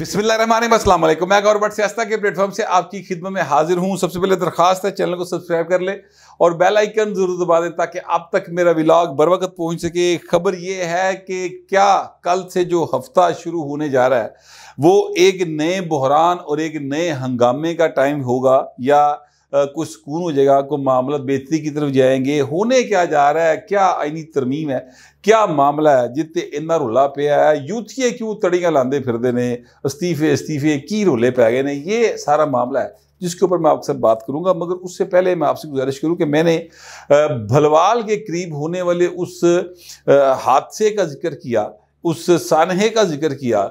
بسم اللہ الرحمن الرحیم السلام علیکم میں گورنمنٹ سیاستہ کے پلیٹ فارم سے آپ کی خدمت میں حاضر ہوں سب سے پہلے درخواست ہے چینل کو سبسکرائب کر لے اور بیل آئیکن ضرور دبا دیں تاکہ آپ تک میرا ولاگ بر وقت پہنچ سکے خبر یہ ہے کہ کیا کل سے جو ہفتہ شروع ہونے جا رہا ہے وہ ایک نئے بحران اور ایک نئے ہنگامے کا ٹائم ہوگا یا کوئی سکون ہو جائے گا کوئی معاملہ بہتری کی طرف جائیں گے ہونے کیا جا رہا ہے کیا آئینی ترمیم ہے کیا معاملہ ہے جتنے اِنہ رولہ پیا ہے یوتھے کیوں تڑیاں لاندے پھر دینے استیفے استعفے کی رولے پہ گئے نے یہ سارا معاملہ ہے جس کے اوپر میں آپ سے بات کروں گا مگر اس سے پہلے میں آپ سے گزارش کروں کہ میں نے بھلوال کے قریب ہونے والے اس حادثے کا ذکر کیا اس سانحے کا ذکر کیا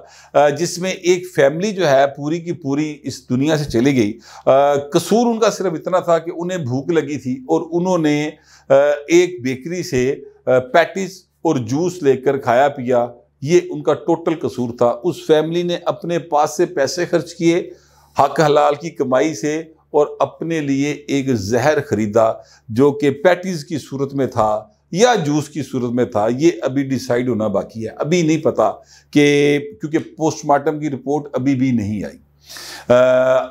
جس میں ایک فیملی جو ہے پوری کی پوری اس دنیا سے چلی گئی قصور ان کا صرف اتنا تھا کہ انہیں بھوک لگی تھی اور انہوں نے ایک بیکری سے پیٹیز اور جوس لے کر کھایا پیا یہ ان کا ٹوٹل قصور تھا اس فیملی نے اپنے پاس سے پیسے خرچ کیے حق حلال کی کمائی سے اور اپنے لیے ایک زہر خریدا جو کہ پیٹیز کی صورت میں تھا یا جوس کی صورت میں تھا یہ ابھی ڈیسائیڈ ہونا باقی ہے ابھی نہیں پتا کہ کیونکہ پوسٹ مارٹم کی رپورٹ ابھی بھی نہیں آئی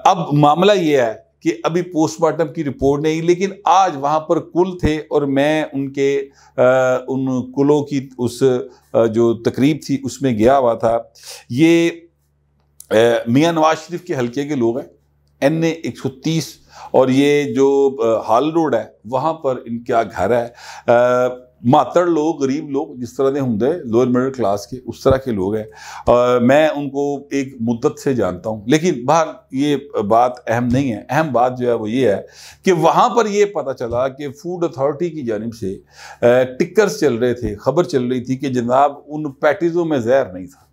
اب معاملہ یہ ہے کہ ابھی پوسٹ مارٹم کی رپورٹ نہیں لیکن آج وہاں پر کل تھے اور میں ان کے ان کلوں کی اس جو تقریب تھی اس میں گیا ہوا تھا یہ میاں نواز شریف کے حلقے کے لوگ ہیں این نے ایک سو تیس اور یہ جو ہال روڈ ہے وہاں پر ان کیا گھر ہے ماتڑ لوگ غریب لوگ جس طرح کے ہوں لوئر مڈل کلاس کے اس طرح کے لوگ ہیں میں ان کو ایک مدت سے جانتا ہوں لیکن باہر یہ بات اہم نہیں ہے اہم بات جو ہے وہ یہ ہے کہ وہاں پر یہ پتہ چلا کہ فوڈ اتھارٹی کی جانب سے ٹکرز چل رہے تھے خبر چل رہی تھی کہ جناب ان پیٹیزوں میں زہر نہیں تھا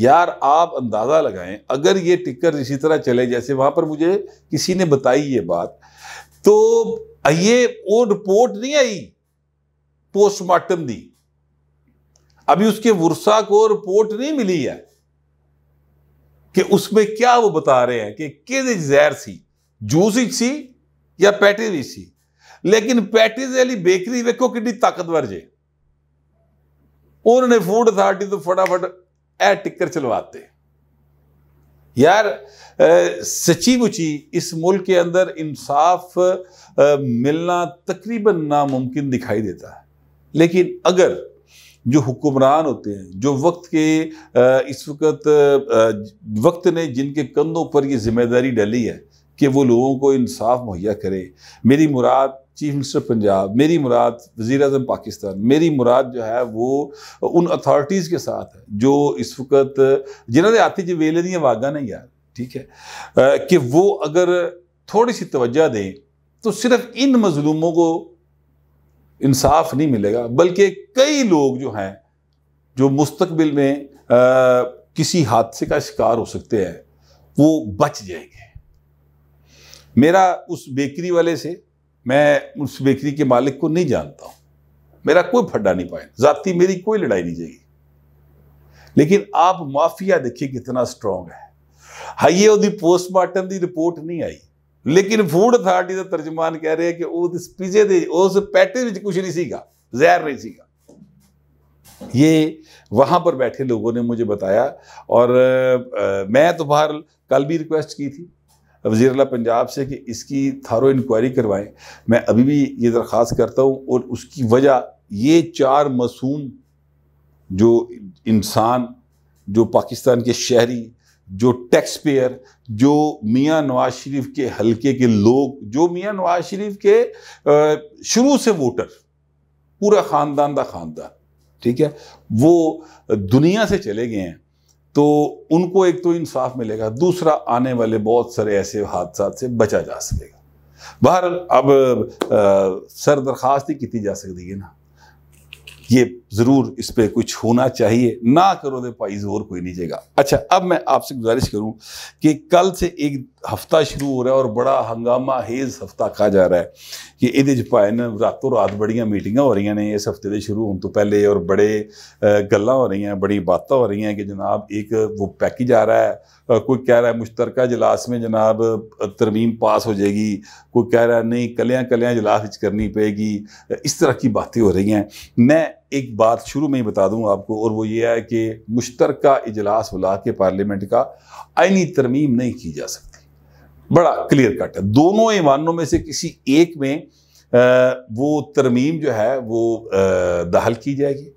یار آپ اندازہ لگائیں اگر یہ ٹکر اسی طرح چلے جیسے وہاں پر مجھے کسی نے بتائی یہ بات تو یہ وہ رپورٹ نہیں آئی پوسٹ مارٹم دی ابھی اس کے کو رپورٹ نہیں ملی ہے کہ اس میں کیا وہ بتا رہے ہیں کہ زہر سی جوس سی یا پیٹرز سی لیکن پیٹیز والی بیکری ویکو کتنی طاقتور جے انہوں نے فوڈ اتھارٹی تو فٹافٹ ٹکر چلواتے یار سچی بچی اس ملک کے اندر انصاف ملنا تقریباً ناممکن دکھائی دیتا ہے لیکن اگر جو حکمران ہوتے ہیں جو وقت کے اس وقت وقت نے جن کے کندھوں پر یہ ذمہ داری ڈالی ہے کہ وہ لوگوں کو انصاف مہیا کرے میری مراد چیف منسٹر پنجاب میری مراد وزیر اعظم پاکستان میری مراد جو ہے وہ ان اتھارٹیز کے ساتھ ہے جو اس وقت جنہوں نے آتی جی ویلے دیا واگا نہیں یار ٹھیک ہے کہ وہ اگر تھوڑی سی توجہ دیں تو صرف ان مظلوموں کو انصاف نہیں ملے گا بلکہ کئی لوگ جو ہیں جو مستقبل میں کسی حادثے کا شکار ہو سکتے ہیں وہ بچ جائیں گے میرا اس بیکری والے سے میں اس بیکری کے مالک کو نہیں جانتا ہوں میرا کوئی پھڈا نہیں پائے ذاتی میری کوئی لڑائی نہیں جائے گی لیکن آپ مافیا دیکھیے کتنا اسٹرانگ ہے ہائیے وہ پوسٹ مارٹم کی رپورٹ نہیں آئی لیکن فوڈ اتھارٹی کا ترجمان کہہ رہے کہ وہ اس پیزے پیٹر کچھ نہیں سیکھا زہر نہیں سیکھا یہ وہاں پر بیٹھے لوگوں نے مجھے بتایا اور میں تو باہر کل بھی ریکویسٹ کی تھی وزیر اعلیٰ پنجاب سے کہ اس کی تھارو انکوائری کروائیں میں ابھی بھی یہ درخواست کرتا ہوں اور اس کی وجہ یہ چار معصوم جو انسان جو پاکستان کے شہری جو ٹیکس پیئر جو میاں نواز شریف کے حلقے کے لوگ جو میاں نواز شریف کے شروع سے ووٹر پورا خاندان دا خاندان ٹھیک ہے وہ دنیا سے چلے گئے ہیں تو ان کو ایک تو انصاف ملے گا دوسرا آنے والے بہت سارے ایسے حادثات سے بچا جا سکے گا باہر اب سر درخواست ہی کی جا سکتی ہے نا یہ ضرور اس پہ کچھ ہونا چاہیے نہ کرو دے پائی زور کوئی نہیں جائے گا اچھا اب میں آپ سے گزارش کروں کہ کل سے ایک ہفتہ شروع ہو رہا ہے اور بڑا ہنگامہ ہیز ہفتہ کہا جا رہا ہے کہ یہ پائے راتوں رات بڑی میٹنگاں ہو رہی ہیں اس ہفتے دے شروع ہونے تو پہلے اور بڑے گلاں ہو رہی ہیں بڑی باتیں ہو رہی ہیں کہ جناب ایک وہ پیکج آ رہا ہے کوئی کہہ رہا ہے مشترکہ اجلاس میں جناب ترمیم پاس ہو جائے گی کوئی کہہ رہا ہے نہیں کلیاں کلیاں اجلاس کرنی پے گی اس طرح کی باتیں ہو رہی ہیں میں ایک بات شروع میں ہی بتا دوں آپ کو اور وہ یہ ہے کہ مشترکہ اجلاس بلا کے پارلیمنٹ کا آئینی ترمیم نہیں کی جا سکتی بڑا کلیئر کٹ ہے دونوں ایمانوں میں سے کسی ایک میں وہ ترمیم جو ہے وہ داخل کی جائے گی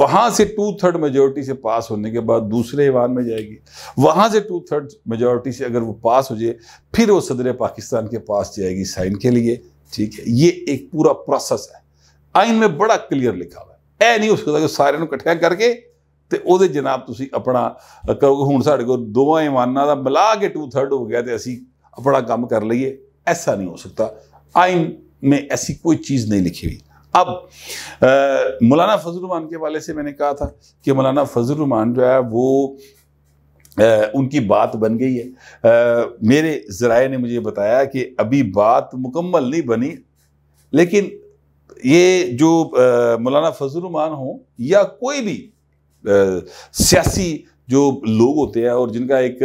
وہاں سے ٹو تھرڈ میجورٹی سے پاس ہونے کے بعد دوسرے ایوان میں جائے گی وہاں سے ٹو تھرڈ میجورٹی سے اگر وہ پاس ہو جائے پھر وہ صدر پاکستان کے پاس جائے گی سائن کے لیے ٹھیک ہے یہ ایک پورا پروسیس ہے آئین میں بڑا کلیئر لکھا ہوا ہے اے نہیں ہو سکتا کہ سارے کٹھیا کر کے دے جناب تسی اپنا کہو کہ ہوں ساڑے کو نا دا ملا کے ٹو تھرڈ ہو گیا تو اسی بڑا کام کر لیے ایسا نہیں ہو سکتا آئین میں ایسی کوئی چیز نہیں لکھی ہوئی اب مولانا فضل الرحمان کے حوالے سے میں نے کہا تھا کہ مولانا فضل الرحمان جو ہے وہ ان کی بات بن گئی ہے میرے ذرائع نے مجھے بتایا کہ ابھی بات مکمل نہیں بنی لیکن یہ جو مولانا فضل الرحمان ہوں یا کوئی بھی سیاسی جو لوگ ہوتے ہیں اور جن کا ایک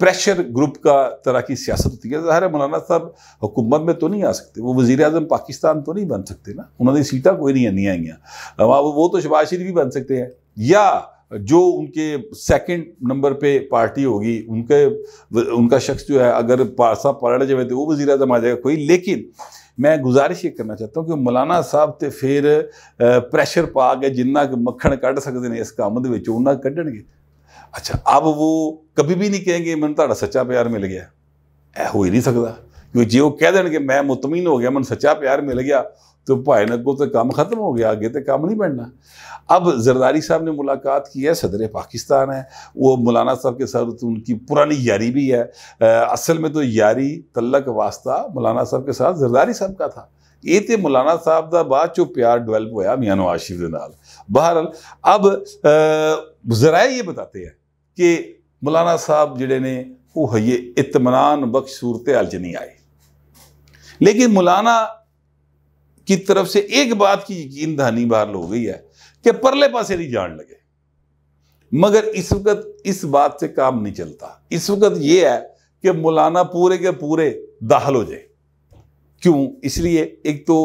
پریشر گروپ کا طرح کی سیاست ہوتی ہے ظاہر ہے مولانا صاحب حکومت میں تو نہیں آ سکتے وہ وزیر اعظم پاکستان تو نہیں بن سکتے نا انہوں نے سیٹاں کوئی نہیں نہیں آئیں گی وہ تو شباز شریف بھی بن سکتے ہیں یا جو ان کے سیکنڈ نمبر پہ پارٹی ہوگی ان کے ان کا شخص جو ہے اگر پارسا پال جائے تو وہ وزیر اعظم آ جائے گا کوئی لیکن میں گزارش یہ کرنا چاہتا ہوں کہ مولانا صاحب تے پھر پریشر پا گئے جنہ مکھن کٹ سکتے ہیں اس کام ان کھڈنگ اچھا اب وہ کبھی بھی نہیں کہیں گے منڈا سچا پیار مل گیا اے ہو ہی نہیں سکتا کیونکہ جی وہ کہہ کہ میں مطمئن ہو گیا من سچا پیار مل گیا تو بھائی نگو تو کام ختم ہو گیا آگے تو کام نہیں بڑھنا اب زرداری صاحب نے ملاقات کی ہے صدر پاکستان ہے وہ مولانا صاحب کے ساتھ ان کی پرانی یاری بھی ہے اصل میں تو یاری تلق واسطہ مولانا صاحب کے ساتھ زرداری صاحب کا تھا یہ تھے مولانا صاحب دا بعد جو پیار ڈویلپ ہوا میاں نواز آشریف کے بہرحال اب ذرائع یہ بتاتے ہیں کہ مولانا صاحب جڑے نے وہ ہے اطمینان بخش صورت حال نہیں آئے لیکن مولانا کی طرف سے ایک بات کی یقین دہانی بہر ہو گئی ہے کہ پرلے پاسے نہیں جان لگے مگر اس وقت اس بات سے کام نہیں چلتا اس وقت یہ ہے کہ مولانا پورے کے پورے داخل ہو جائے کیوں اس لیے ایک تو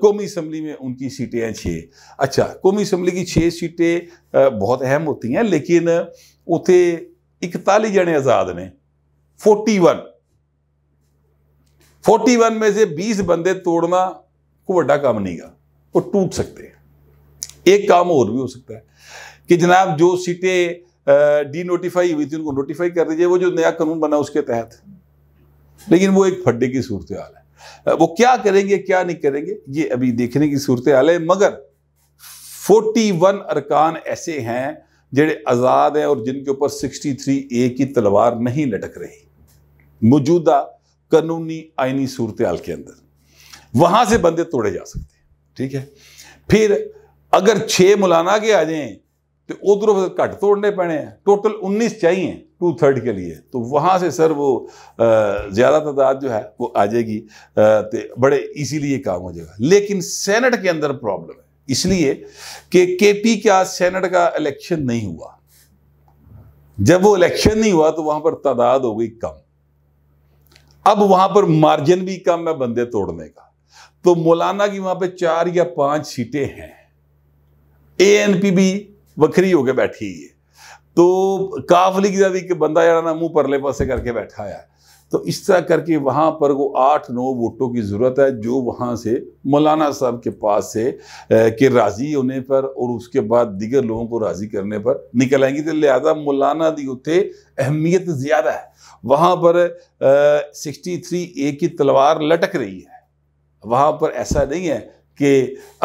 قومی اسمبلی میں ان کی سیٹیں ہیں چھ اچھا قومی اسمبلی کی چھ سیٹیں بہت اہم ہوتی ہیں لیکن اکتالیس جنے آزاد نے فورٹی ون فورٹی ون میں سے بیس بندے توڑنا کو وڈا کام نہیں گا وہ ٹوٹ سکتے ایک کام اور بھی ہو سکتا ہے کہ جناب جو سیٹیں نوٹیفائی ہوئی تھی ان کو نوٹیفائی کر دیجیے وہ جو نیا قانون بنا اس کے تحت لیکن وہ ایک فڈے کی صورتحال ہے وہ کیا کریں گے کیا نہیں کریں گے یہ ابھی دیکھنے کی صورتحال ہے مگر فورٹی ون ارکان ایسے ہیں جڑے آزاد ہیں اور جن کے اوپر سکسٹی تھری اے کی تلوار نہیں لٹک رہی موجودہ قانونی آئینی صورتحال کے اندر وہاں سے بندے توڑے جا سکتے ہیں ٹھیک ہے پھر اگر چھ مولانا کے آ جائیں تو ادھر کٹ توڑنے پڑے ہیں ٹوٹل انیس چاہیے ٹو تھرڈ کے لیے تو وہاں سے سر وہ زیادہ تعداد جو ہے وہ آ جائے گی بڑے ایزیلی یہ کام ہو جائے گا لیکن سینٹ کے اندر پرابلم ہے اس لیے کہ کے پی کا سینٹ کا الیکشن نہیں ہوا جب وہ الیکشن نہیں ہوا تو وہاں پر تعداد ہو گئی کم اب وہاں پر مارجن بھی کم ہے بندے توڑنے کا تو مولانا کی وہاں پہ چار یا پانچ سیٹیں ہیں اے این پی بھی وکری ہو کے بیٹھی ہے تو کاف لکھی کہ بندہ نا منہ پرلے پاسے کر کے بیٹھا ہے تو اس طرح کر کے وہاں پر وہ آٹھ نو ووٹوں کی ضرورت ہے جو وہاں سے مولانا صاحب کے پاس سے کہ راضی ہونے پر اور اس کے بعد دیگر لوگوں کو راضی کرنے پر نکل آئیں گی تو لہذا مولانا دی اتنے اہمیت زیادہ ہے وہاں پر سکسٹی تھری اے کی تلوار لٹک رہی ہے وہاں پر ایسا نہیں ہے کہ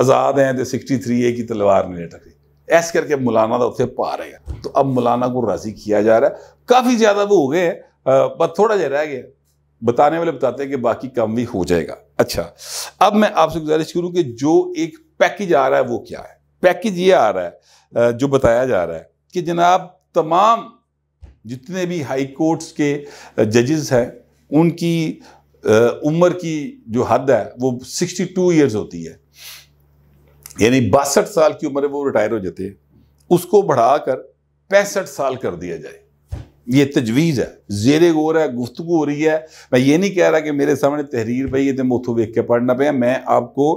آزاد ہیں تو سکسٹی تھری اے کی تلوار نہیں لٹک رہی ایس کر کے مولانا دا اتنے پا رہے ہیں تو اب مولانا کو راضی کیا جا رہا ہے کافی زیادہ وہ ہو گئے ہیں بس تھوڑا جا گیا بتانے والے بتاتے ہیں کہ باقی کام بھی ہو جائے گا اچھا اب میں آپ سے گزارش کروں کہ جو ایک پیکج آ رہا ہے وہ کیا ہے پیکج یہ آ رہا ہے جو بتایا جا رہا ہے کہ جناب تمام جتنے بھی ہائی کورٹس کے ججز ہیں ان کی عمر کی جو حد ہے وہ سکسٹی ٹو ایئرز ہوتی ہے یعنی باسٹھ سال کی عمر میں وہ ریٹائر ہو جاتے ہیں اس کو بڑھا کر پینسٹھ سال کر دیا جائے یہ تجویز ہے زیر غور ہے گفتگو ہو رہی ہے میں یہ نہیں کہہ رہا کہ میرے سامنے تحریر پہ یہ موتھو کے پڑھنا پہ میں آپ کو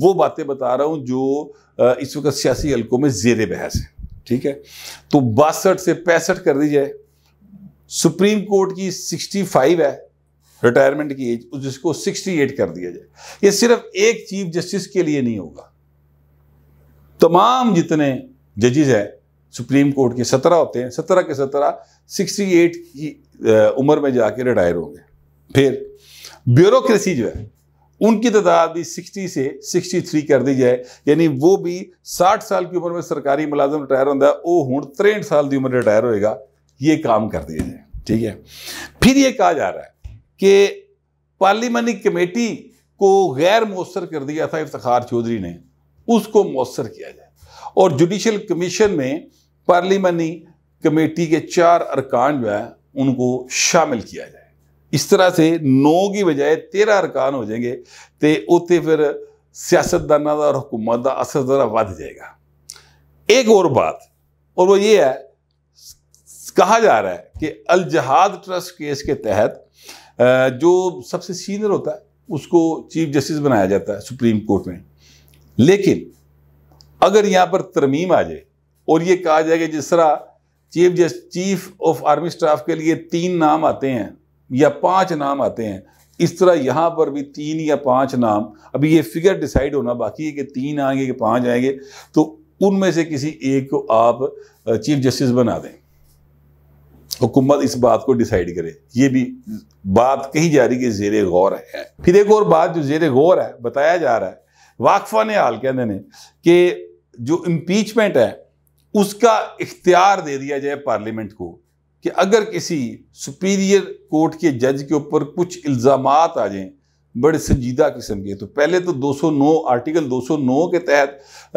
وہ باتیں بتا رہا ہوں جو اس وقت سیاسی حلقوں میں زیر بحث ہیں ٹھیک ہے تو باسٹھ سے پینسٹھ کر دی جائے سپریم کورٹ کی سکسٹی فائیو ہے ریٹائرمنٹ کی ایج جس کو سکسٹی ایٹ کر دیا جائے یہ صرف ایک چیف جسٹس کے لیے نہیں ہوگا تمام جتنے ججز ہیں سپریم کورٹ کے سترہ ہوتے ہیں سترہ کے سترہ سکسٹی ایٹ کی عمر میں جا کے ریٹائر ہوں گے پھر بیوروکریسی جو ہے ان کی تعداد بھی سکسٹی سے سکسٹی تھری کر دی جائے یعنی وہ بھی ساٹھ سال کی عمر میں سرکاری ملازم ریٹائر ہوں وہ ہوں تریٹھ سال کی عمر ریٹائر ہوئے گا یہ کام کر دیا جائے ٹھیک ہے پھر یہ کہا جا رہا ہے کہ پارلیمانی کمیٹی کو غیر مؤثر کر دیا تھا افتخار چودھری نے اس کو مؤثر کیا جائے اور جوڈیشل کمیشن میں پارلیمانی کمیٹی کے چار ارکان جو ہے ان کو شامل کیا جائے اس طرح سے نو کی بجائے تیرہ ارکان ہو جائیں گے تو ہوتے پھر سیاست دا اور حکومت کا اثر ذرا ود جائے گا ایک اور بات اور وہ یہ ہے کہا جا رہا ہے کہ الجہاد ٹرسٹ کیس کے تحت جو سب سے سینئر ہوتا ہے اس کو چیف جسٹس بنایا جاتا ہے سپریم کورٹ میں لیکن اگر یہاں پر ترمیم آ جائے اور یہ کہا جائے کہ جس طرح chief just chief of army staff کے لیے تین نام آتے ہیں یا پانچ نام آتے ہیں اس طرح یہاں پر بھی تین یا پانچ نام ابھی یہ فگر ڈیسائیڈ ہونا باقی ہے کہ تین آئیں گے کہ پانچ آئیں گے تو ان میں سے کسی ایک کو آپ چیف جسٹس بنا دیں حکومت اس بات کو ڈیسائیڈ کرے یہ بھی بات کہی جا رہی کہ زیر غور ہے پھر ایک اور بات جو زیر غور ہے بتایا جا رہا ہے واقفہ نے نے کہ جو امپیچمنٹ ہے اس کا اختیار دے دیا جائے پارلیمنٹ کو کہ اگر کسی سپیریئر کورٹ کے جج کے اوپر کچھ الزامات آ جائیں بڑے سنجیدہ قسم کے تو پہلے تو دو سو نو آرٹیکل دو سو نو کے تحت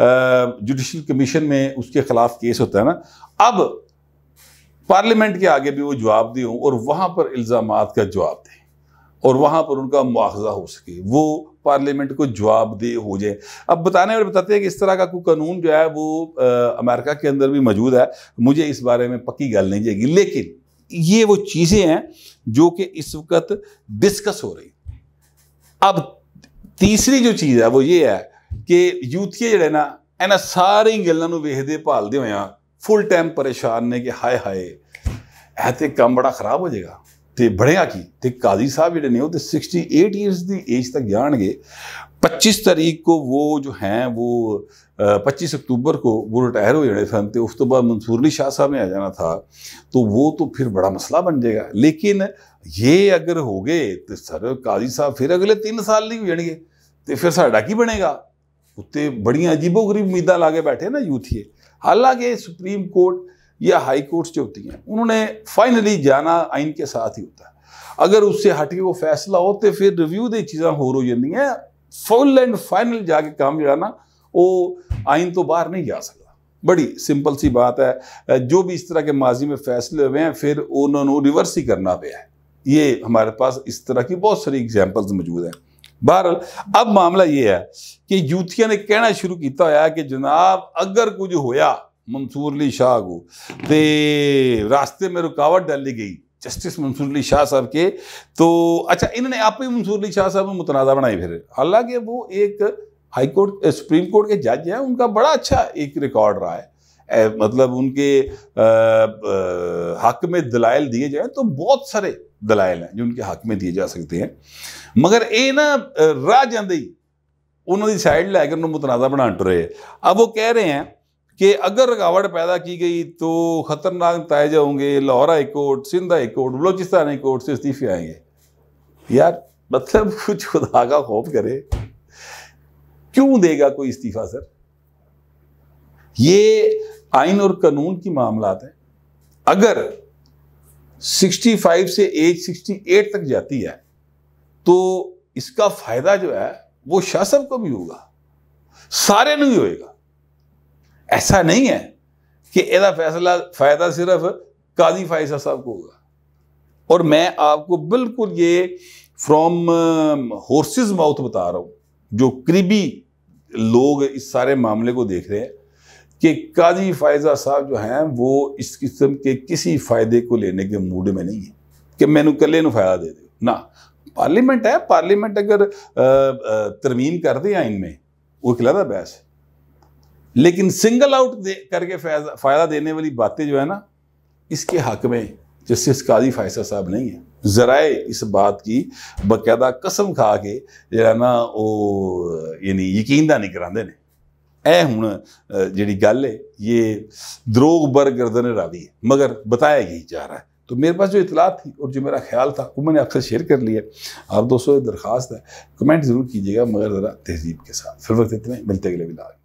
جوڈیشل کمیشن میں اس کے خلاف کیس ہوتا ہے نا اب پارلیمنٹ کے آگے بھی وہ جواب دیں اور وہاں پر الزامات کا جواب دیں اور وہاں پر ان کا مواخذہ ہو سکے وہ پارلیمنٹ کو جواب دہ ہو جائے اب بتانے اور بتاتے ہیں کہ اس طرح کا کوئی قانون جو ہے وہ امریکہ کے اندر بھی موجود ہے مجھے اس بارے میں پکی گل نہیں جائے گی لیکن یہ وہ چیزیں ہیں جو کہ اس وقت ڈسکس ہو رہی اب تیسری جو چیز ہے وہ یہ ہے کہ یوتھیے جڑے نا یہاں ساری گلاں نو ویخے ہوئے ہیں فل ٹائم پریشان نے کہ ہائے ہائے ایسے کام بڑا خراب ہو جائے گا تو بڑا کی تو قالی صاحب جڑے نے وہ تو سکسٹی ایٹ ایئرس کی ایج تک گھنگے پچیس تاریخ کو وہ جو ہیں وہ پچیس اکتوبر کو وہ رٹائر ہو جانے تھے اس کے بعد منصور علی شاہ صاحب نے آ جانا تھا تو وہ تو پھر بڑا مسئلہ بن جائے گا لیکن یہ اگر ہو گئے تو سر قالی صاحب پھر اگلے تین سال نہیں ہو جان گے تو پھر ساڑا کی بنے گا اتنے بڑی عجیبوں غریب امید آ لا کے بیٹھے نا یوتھیے حالانکہ سپریم کورٹ یا ہائی کورٹس جو ہوتی ہیں انہوں نے فائنلی جانا آئین کے ساتھ ہی ہوتا ہے اگر اس سے ہٹ کے وہ فیصلہ ہو تو پھر دے چیزاں ہو جاتی ہیں فل اینڈ فائنل جا کے کام جا وہ آئین تو باہر نہیں جا سکتا بڑی سمپل سی بات ہے جو بھی اس طرح کے ماضی میں فیصلے ہوئے ہیں پھر انہوں نے ریورس ہی کرنا پیا ہے یہ ہمارے پاس اس طرح کی بہت ساری اگزامپلز موجود ہیں بہرحال اب معاملہ یہ ہے کہ یوتھیا نے کہنا شروع کیتا ہوا کہ جناب اگر کچھ ہویا منصور علی شاہ کو راستے میں رکاوٹ ڈال دی گئی جسٹس منصور علی شاہ صاحب کے تو اچھا انہوں نے آپ ہی منصور علی شاہ صاحب متنازع بنائی پھر حالانکہ وہ ایک ہائی کورٹ سپریم کورٹ کے جج ہیں ان کا بڑا اچھا ایک ریکارڈ رہا ہے مطلب ان کے حق میں دلائل دیے جائیں تو بہت سارے دلائل ہیں جو ان کے حق میں دیے جا سکتے ہیں مگر یہ جاندے ہی انہوں نے سائڈ لے کے انہوں نے متنازع بنا ٹرے اب وہ کہہ رہے ہیں کہ اگر رکاوٹ پیدا کی گئی تو خطرناک نتائج ہوں گے Lahore high court Sindh high court Balochistan high court سے استعفے آئیں گے یار مطلب کچھ خدا کا خوف کرے کیوں دے گا کوئی استعفیٰ سر یہ آئین اور قانون کی معاملات ہیں اگر سکسٹی فائیو سے ایج سکسٹی ایٹ تک جاتی ہے تو اس کا فائدہ جو ہے وہ شاہ صاحب کو بھی ہوگا سارے نہیں ہوئے گا ایسا نہیں ہے کہ یہ فیصلہ فائدہ صرف قاضی فائزہ صاحب کو ہوگا اور میں آپ کو بالکل یہ فرام ہورسز ماؤتھ بتا رہا ہوں جو قریبی لوگ اس سارے معاملے کو دیکھ رہے ہیں کہ قاضی فائزہ صاحب جو ہیں وہ اس قسم کے کسی فائدے کو لینے کے موڈ میں نہیں ہے کہ میں نے کلے نو فائدہ دے دوں نہ پارلیمنٹ ہے پارلیمنٹ اگر ترمیم کر ہیں آئین میں وہ کلر بحث ہے لیکن سنگل آؤٹ کر کے فائدہ دینے والی باتیں جو ہے نا اس کے حق میں جس قاضی فائزہ صاحب نہیں ہیں ذرائع اس بات کی باقاعدہ قسم کھا کے نا وہ یعنی یقین دہ نہیں کرتے ہوں جہی گل ہے یہ دروغ بر گردن راوی ہے مگر بتایا کہ جا رہا ہے تو میرے پاس جو اطلاع تھی اور جو میرا خیال تھا وہ میں نے سے شیئر کر لیا ہے آپ دوستوں درخواست ہے کمنٹ ضرور کیجیے گا مگر ذرا تہذیب کے ساتھ وقت اتنے ملتے گلے بلا